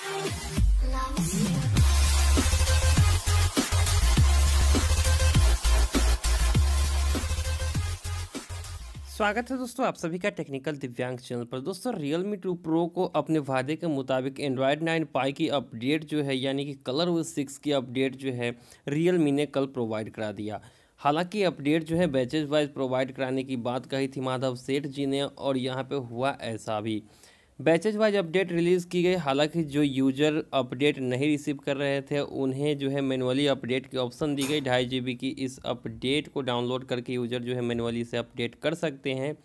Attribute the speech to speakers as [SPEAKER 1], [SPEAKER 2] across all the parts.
[SPEAKER 1] स्वागत है दोस्तों आप सभी का टेक्निकल दिव्यांग चैनल पर दोस्तों Realme 2 Pro को अपने वादे के मुताबिक Android 9 Pie की अपडेट जो है यानी कि कलर वो सिक्स की अपडेट जो है Realme ने कल प्रोवाइड करा दिया हालांकि अपडेट जो है बैचेज वाइज प्रोवाइड कराने की बात कही थी माधव सेठ जी ने और यहाँ पे हुआ ऐसा भी बैचेज वाइज अपडेट रिलीज़ की गई हालांकि जो यूज़र अपडेट नहीं रिसीव कर रहे थे उन्हें जो है मैनुअली अपडेट की ऑप्शन दी गई ढाई जी की इस अपडेट को डाउनलोड करके यूज़र जो है मैनुअली इसे अपडेट कर सकते हैं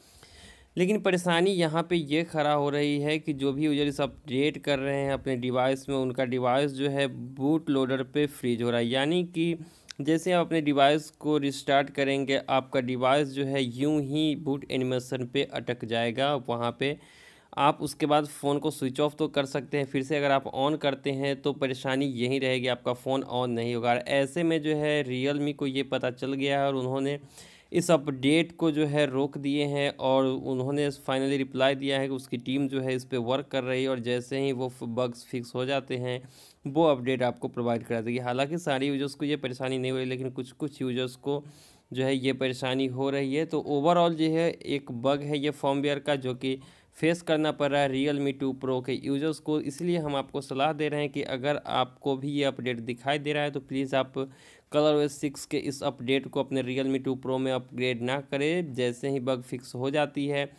[SPEAKER 1] लेकिन परेशानी यहाँ पे ये खड़ा हो रही है कि जो भी यूजर इस अपडेट कर रहे हैं अपने डिवाइस में उनका डिवाइस जो है बूट लोडर पर फ्रीज हो रहा है यानी कि जैसे आप अपने डिवाइस को रिस्टार्ट करेंगे आपका डिवाइस जो है यूँ ही बूट एनिमेशन पर अटक जाएगा वहाँ पर आप उसके बाद फ़ोन को स्विच ऑफ तो कर सकते हैं फिर से अगर आप ऑन करते हैं तो परेशानी यहीं रहेगी आपका फ़ोन ऑन नहीं होगा ऐसे में जो है रियल को ये पता चल गया है और उन्होंने इस अपडेट को जो है रोक दिए हैं और उन्होंने फाइनली रिप्लाई दिया है कि उसकी टीम जो है इस पर वर्क कर रही है और जैसे ही वो बग्स फिक्स हो जाते हैं वो अपडेट आपको प्रोवाइड करा देगी हालांकि सारे यूजर्स को ये परेशानी नहीं हो रही लेकिन कुछ कुछ यूजर्स को जो है ये परेशानी हो रही है तो ओवरऑल जो है एक बग है ये फॉर्मवेयर का जो कि फेस करना पड़ रहा है रियल मी टू प्रो के यूज़र्स को इसलिए हम आपको सलाह दे रहे हैं कि अगर आपको भी ये अपडेट दिखाई दे रहा है तो प्लीज़ आप कलर वे सिक्स के इस अपडेट को अपने रियल मी टू प्रो में अपग्रेड ना करें जैसे ही बग फिक्स हो जाती है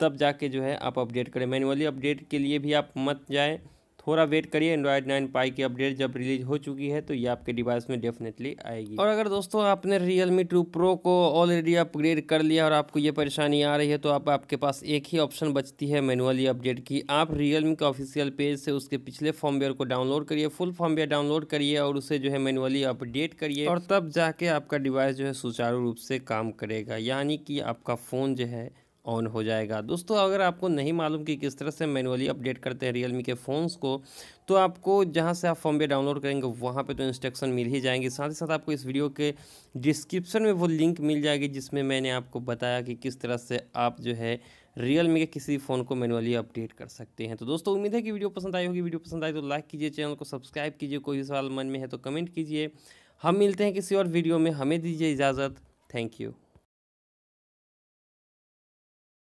[SPEAKER 1] तब जाके जो है आप अपडेट करें मैनुअली अपडेट के लिए भी आप मत जाएँ थोड़ा वेट करिए एंड्रॉयड नाइन पाई की अपडेट जब रिलीज हो चुकी है तो ये आपके डिवाइस में डेफिनेटली आएगी और अगर दोस्तों आपने रियलमी टू प्रो को ऑलरेडी अपग्रेड कर लिया और आपको ये परेशानी आ रही है तो आप आपके पास एक ही ऑप्शन बचती है मैनुअली अपडेट की आप रियलमी का ऑफिशियल पेज से उसके पिछले फॉर्मवेयर को डाउनलोड करिए फुल फॉर्मवेयर डाउनलोड करिए और उसे जो है मैनुअली अपडेट करिए और तब जाके आपका डिवाइस जो है सुचारू रूप से काम करेगा यानी कि आपका फ़ोन जो है ऑन हो जाएगा दोस्तों अगर आपको नहीं मालूम कि किस तरह से मैनुअली अपडेट करते हैं रियलमी के फ़ोन्स को तो आपको जहाँ से आप फॉर्मवेयर डाउनलोड करेंगे वहाँ पे तो इंस्ट्रक्शन मिल ही जाएंगे साथ ही साथ आपको इस वीडियो के डिस्क्रिप्शन में वो लिंक मिल जाएगी जिसमें मैंने आपको बताया कि किस तरह से आप जो है रियल मी के किसी फ़ोन को मैनुअली अपडेट कर सकते हैं तो दोस्तों उम्मीद है कि वीडियो पसंद आई होगी वीडियो पसंद आई तो लाइक कीजिए चैनल को सब्सक्राइब कीजिए कोई सवाल मन में है तो कमेंट कीजिए हम मिलते हैं किसी और वीडियो में हमें दीजिए इजाज़त थैंक यू